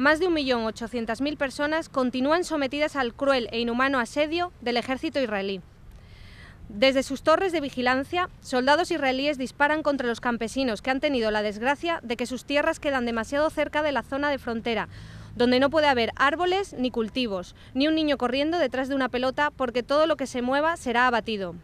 más de 1.800.000 personas continúan sometidas al cruel e inhumano asedio del ejército israelí. Desde sus torres de vigilancia, soldados israelíes disparan contra los campesinos que han tenido la desgracia de que sus tierras quedan demasiado cerca de la zona de frontera, donde no puede haber árboles ni cultivos, ni un niño corriendo detrás de una pelota porque todo lo que se mueva será abatido.